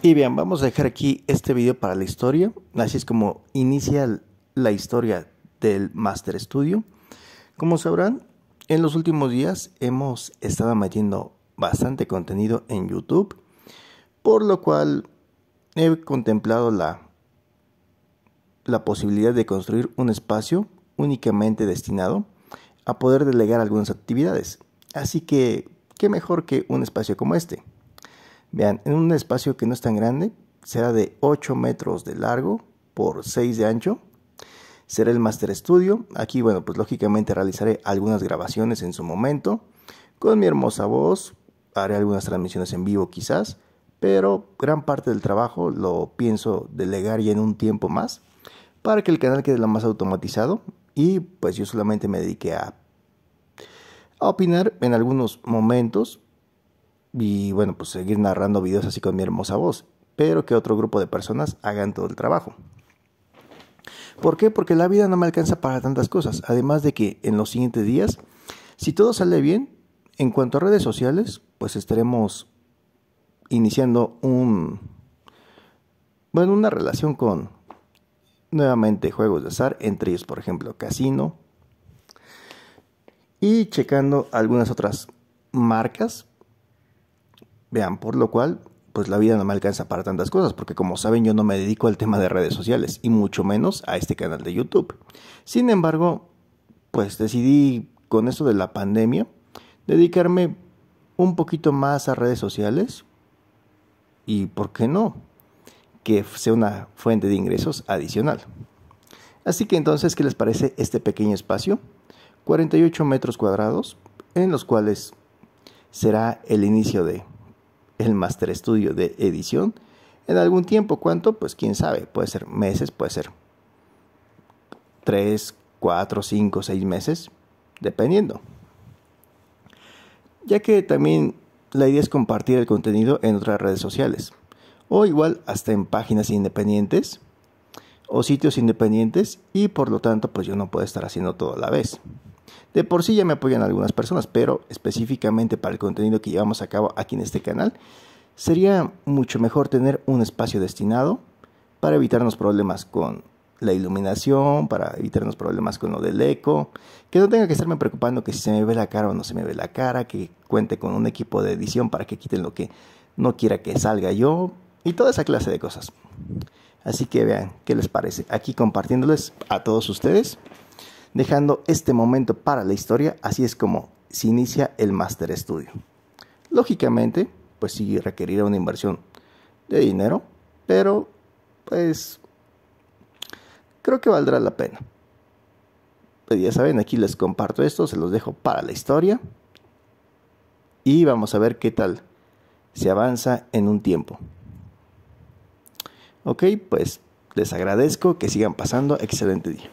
Y bien, vamos a dejar aquí este video para la historia. Así es como inicia la historia del Master Studio. Como sabrán, en los últimos días hemos estado metiendo bastante contenido en YouTube, por lo cual he contemplado la, la posibilidad de construir un espacio únicamente destinado a poder delegar algunas actividades. Así que, ¿qué mejor que un espacio como este? Vean, en un espacio que no es tan grande, será de 8 metros de largo por 6 de ancho. Será el Master Studio. Aquí, bueno, pues lógicamente realizaré algunas grabaciones en su momento. Con mi hermosa voz, haré algunas transmisiones en vivo quizás. Pero gran parte del trabajo lo pienso delegar ya en un tiempo más. Para que el canal quede lo más automatizado. Y pues yo solamente me dediqué a, a opinar en algunos momentos y bueno, pues seguir narrando videos así con mi hermosa voz, pero que otro grupo de personas hagan todo el trabajo. ¿Por qué? Porque la vida no me alcanza para tantas cosas, además de que en los siguientes días, si todo sale bien, en cuanto a redes sociales, pues estaremos iniciando un bueno, una relación con nuevamente juegos de azar, entre ellos, por ejemplo, casino y checando algunas otras marcas Vean, por lo cual, pues la vida no me alcanza para tantas cosas, porque como saben yo no me dedico al tema de redes sociales y mucho menos a este canal de YouTube. Sin embargo, pues decidí con esto de la pandemia dedicarme un poquito más a redes sociales y, ¿por qué no? Que sea una fuente de ingresos adicional. Así que entonces, ¿qué les parece este pequeño espacio? 48 metros cuadrados, en los cuales será el inicio de el Master Studio de edición en algún tiempo. ¿Cuánto? Pues quién sabe. Puede ser meses, puede ser 3, 4, 5, seis meses, dependiendo. Ya que también la idea es compartir el contenido en otras redes sociales. O igual hasta en páginas independientes o sitios independientes y por lo tanto pues yo no puedo estar haciendo todo a la vez. De por sí ya me apoyan algunas personas, pero específicamente para el contenido que llevamos a cabo aquí en este canal, sería mucho mejor tener un espacio destinado para evitarnos problemas con la iluminación, para evitarnos problemas con lo del eco, que no tenga que estarme preocupando que si se me ve la cara o no se me ve la cara, que cuente con un equipo de edición para que quiten lo que no quiera que salga yo y toda esa clase de cosas. Así que vean qué les parece. Aquí compartiéndoles a todos ustedes dejando este momento para la historia, así es como se inicia el Master estudio, Lógicamente, pues sí requerirá una inversión de dinero, pero pues creo que valdrá la pena. Pues ya saben, aquí les comparto esto, se los dejo para la historia y vamos a ver qué tal se avanza en un tiempo. Ok, pues les agradezco que sigan pasando. Excelente día.